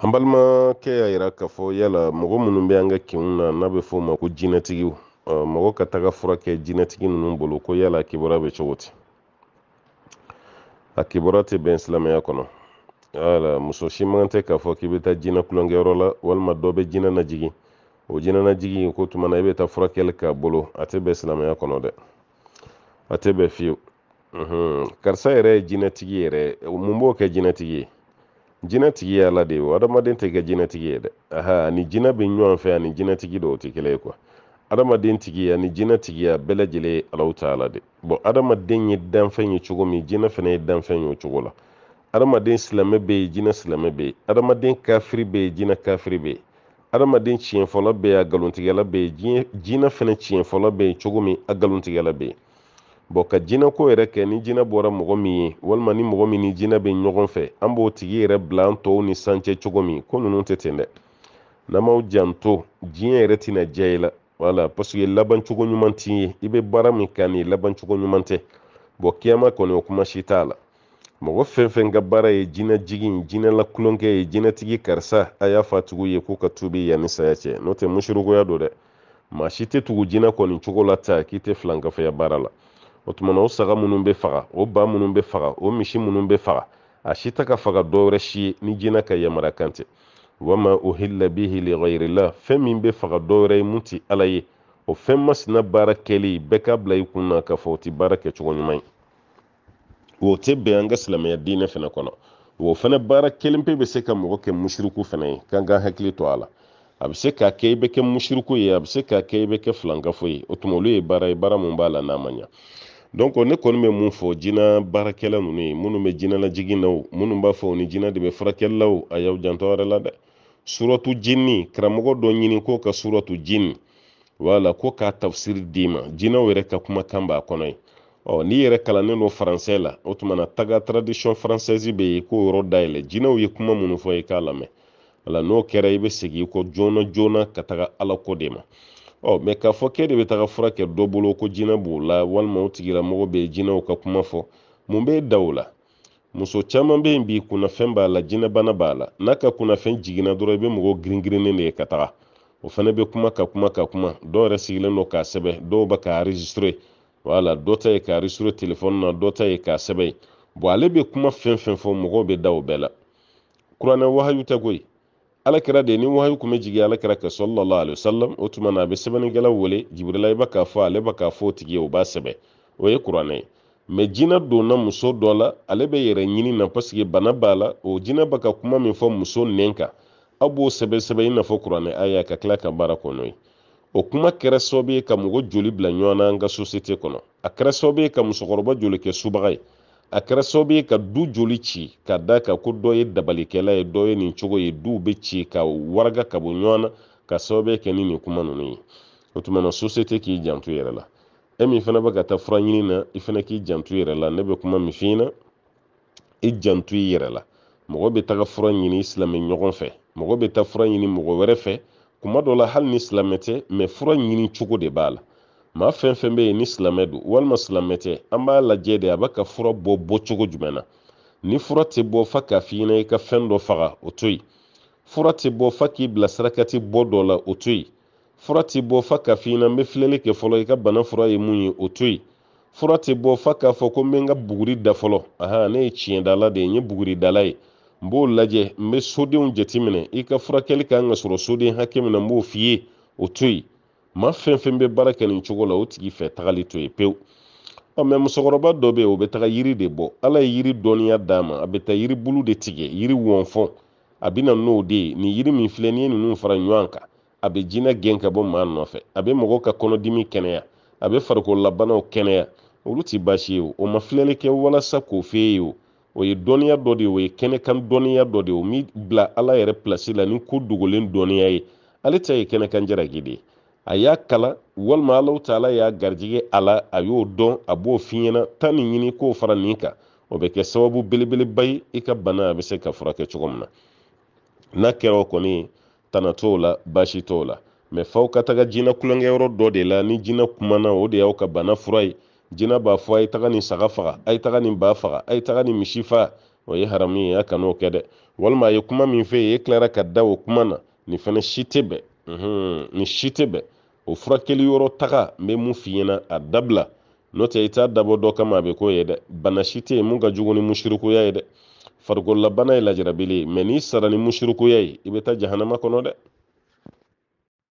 an balimakɛ y'a yira k'a fɔ yala mɔgɔ minnu bɛ an ka kinw na n'a bɛ fɔ o ma ko jinɛtigiw mɔgɔ ka taga furakɛ jinɛtigi ninnu bolo ko yala kibaruya bɛ cogo ti a kibaruya tɛ bɛn silamɛya kɔnɔ wala muso si man tɛ k'a fɔ k'i bɛ taa jinɛ kulonkɛyɔrɔ la walima dɔ bɛ jinɛ najigi o jinɛ najigi ko tuma na i bɛ taa furakɛli k'a bolo a tɛ bɛn silamɛya kɔnɔ dɛ a tɛ bɛn fiyewu karisa yɛrɛ ye jinɛtigi yɛrɛ mun b'o kɛ jinɛtigi ye jinɛtigi ye ala de ye adamaden tɛ kɛ jinɛtigi ye dɛ aha ani jinɛ bɛ ɲɔgɔn fɛ ani jinɛtigi dɔw tɛ kelen ye kuwa adamaden tigiya ni jinɛ tigiya bɛɛ lajɛlen alaw ta ala de bɔn adamaden ye danfɛn ye cogo min jinɛ fana ye danfɛn ye o cogo la adamaden silamɛ bɛ yen jinɛ silamɛ bɛ yen adamaden kafiri bɛ yen jinɛ kafiri bɛ yen adamaden tiɲɛfɔla bɛ yen a nkalontigɛla bɛ yen jinɛ fana tiɲɛfɔla bɛ yen cogo min a nkalontigɛla bɛ yen bɔn ka jinɛko yɛrɛ kɛ ni jinɛ bɔra mɔgɔ min ye walima ni mɔgɔ min ni jinɛ bɛ ɲɔgɔn fɛ an b'o tigi yɛrɛ bila an tɔw ni san cɛ cogo min ko ninnu tɛ ten dɛ n'an m'aw janto diɲɛ yɛrɛ tɛna diya i la wala paseke laban cogo ɲuman t'i ye i bɛ baara min kan nin laban cogo ɲuman tɛ bɔn kiyama kɔni o kuma si t'a la mɔgɔ fɛn fɛn ka baara ye jinɛ jigin in jinɛ la kulonkɛ ye jinɛtigi karisa a y'a fa tigiw ye k'u ka tuubi ni saya cɛ n'o tɛ musurukoya don dɛ maa si tɛ tugu jinɛ kɔni cogo la ta k'i tɛ filankafɛya baara la o tumana o saga minnu bɛ faga o ba minnu bɛ faga o misi minnu bɛ faga a si ta ka faga dɔwɛrɛ si ye ni jinɛ ka yamara kan tɛ wama uhilla bihi lighayrillah fɛn min bɛ faga dɔwɛrɛ ye mun ti ala ye o fɛn masina baara kɛli bɛɛ ka bila i kun na k'a fɔ o tɛ baara kɛcogo ɲuman ye o tɛ bɛn an ka silamɛya diinɛ fɛnɛ kɔnɔ o fɛnɛ baara kelen pe bɛ se ka mɔgɔ kɛ musiriku fɛnɛ ye kan ka hakili to a la a bɛ se k'a kɛ i bɛ kɛ musiriku ye a bɛ se k'a kɛ i bɛ kɛ filankafo ye o tuma olu ye baara ye baara min b'a la n'a ma ɲa donc ne kɔni bɛ mun fɔ jina baarakɛla ninnu ye minnu bɛ jinalajigin na minnu b'a fɔ u ni jina de bɛ furakɛlilaw a y'aw janto yɛrɛ la dɛ suratu jinni karamɔgɔ dɔ ɲini ko ka suratu jinni wala ko k'a tafsiri d'i ma jinaw yɛrɛ ka kumakan b'a kɔnɔ ye oh, ɔ n'i yɛrɛ kalannen don faransɛ la o tuma na taga tradition française bɛ yen k'o yɔrɔ dayɛlɛ jinaw ye kuma minnu fɔ i k'a lamɛn wala n'o kɛra i bɛ segin i kɔ joona joona ka taga ala ko de ma ɔ mɛ k'a fɔ k'e de bɛ taga fura kɛ dɔ bolo ko jinɛ b'o la walima o tigilamɔgɔ bɛ jinɛw ka kuma fɔ mun b'e da o la muso caman bɛ yen bi kunnafɛn b'a la jinɛbana b'a la n'a ka kunnafɛn jiginna dɔrɔn i bɛ mɔgɔ girin-girinni de ye ka taga o fana bɛ kuma ka kuma ka kuma dɔw yɛrɛ sigilen don k'a sɛbɛn dɔw bɛ k'a enregistré wala dɔ ta ye k'a enregistré téléphone na dɔ ta ye k'a sɛbɛn ale bɛ kuma fɛn fɛn fɔ mɔgɔw bɛ da o bɛɛ la kuranɛ wahayu tɛ koyi alakira de ni wahayi kun bɛ jigin alakira kɛ sallallahu alaihi wasallam o tuma na a be sɛbɛnnikɛla wele jibirila i b' k'a fɔ ale b k'a fɔ o tigi ye o b'a sɛbɛ o ye kuranɛ ye mɛ jinɛ donna muso dɔ la ale be yɛrɛ ɲini na paseke bana b'a la o jina b'a ka kuma min fɔ muso nɛn kan aw b'o sɛbɛn sɛbɛn i nafɔ kuranɛ aya ka kila ka baara kɔnɔ ye o kuma kɛra sababu ye ka mɔgɔ joli bila ɲɔgɔn na an ka sosiyete kɔnɔ a kɛra sababu ye ka musokɔrɔba joli kɛ subaga ye a kɛra sababu ye ka du joli ci ka da kan ko dɔ ye dabalikɛla ye dɔ ye nin cogo ye duw be ci ka waraga ka bɔ ɲɔgɔn na ka sababu kɛ ni nin kuma ninnu ye o tuma sosiyete k'i janto yɛrɛ la e min fana bɛ ka taa fura ɲini na i fana k'i janto yɛrɛ la ne bɛ kuma min f'i ɲɛna i janto i yɛrɛ la mɔgɔ bɛ taga fura ɲini i silamɛ ɲɔgɔn fɛ mɔgɔ bɛ taa fura ɲini mɔgɔ wɛrɛ fɛ kuma dɔ la hali ni silamɛ tɛ mɛ fura ɲini cogo de b'a la ma fɛn fɛn be ye ni silamɛ do walima silamɛ tɛ an b'a lajɛ de a b'a ka fura bɔ bɔ cogo jumɛn na ni fura tɛ bɔ fa k'a fiɲɛna i ka fɛn dɔ faga o to yen fura tɛ bɔ fa k'i bila sarakati bɔ dɔ la o to yen fura tɛ bɔ fa k'a fiɲɛna n bɛ filɛli kɛ fɔlɔ i ka bana fura ye mun ye o to yen fura tɛ bɔ fa k'a fɔ ko n bɛ n ka buguri da fɔlɔ aha ne ye tiɲɛ dala de ye n ye buguri dala ye n b'o lajɛ n bɛ sodenw jateminɛ i ka furakɛli kan ka sɔrɔ soden hakɛ min na n b'o f'i ye o to yen ma fɛn fɛn bɛ baara kɛ nin cogo la o tigi fɛ tagali to ye pewu ɔ mɛ musokɔrɔba dɔ bɛ yen o bɛ taga yiri de bɔ ala ye yiri dɔnniya d'a ma a bɛ taa yiri bulu de tigɛ yiri wɔnfɔ a bɛ na n'o de ye nin yiri min filɛ nin ye ninnu fara ɲɔgɔn kan a bɛ jinɛ gɛn ka bɔ maa nɔfɛ a bɛ mɔgɔw ka kɔnɔdimi kɛnɛya a bɛ farikololabanaw kɛnɛya olu tɛ baasi ye o ma filɛli kɛ walasa k'o f'e ye o o ye dɔnniya dɔ de ye o ye kɛnɛkan dɔnniya dɔ de ye o min bila ala yɛrɛ pilasi la ni ko dogolen dɔnniya ye ale ta ye kɛnɛkan jaraki de ye a y'a kalan walima alaw taala y'a garijɛgɛ a la a y'o dɔn a b'o f'i tan nin ɲini k'o fara nin kan o bɛ kɛ sababu belebeleba ye i ka bana a bɛ se ka furakɛ cogo min na n'a kɛra o kɔni tana t'o la baasi t'o la mɛ faw ka taga jinɛ kulonkɛyɔrɔ dɔ de la ni jinɛ kumana o de y'aw ka bana fura ye jinɛ b'a fɔ a ye taga nin saga faga a ye taga nin ba faga a ye taga nin misi faga o ye haramu ye a kan'o kɛ dɛ walima a ye kuma min fɛ ye e tilara ka da o kuma na nin fana si tɛ bɛn nin si tɛ bɛn o furakɛli yɔrɔ taga n bɛ mun f'i ɲɛna a dabila n'o tɛ i t'a dabɔ dɔ kama a bɛ k'o ye dɛ bana si tɛ yen mun ka jugu ni musirikuya ye dɛ farikololabana ye lajarabili ye mɛ n'i sara ni musirikuya ye i bɛ taa jahanama kɔnɔ dɛ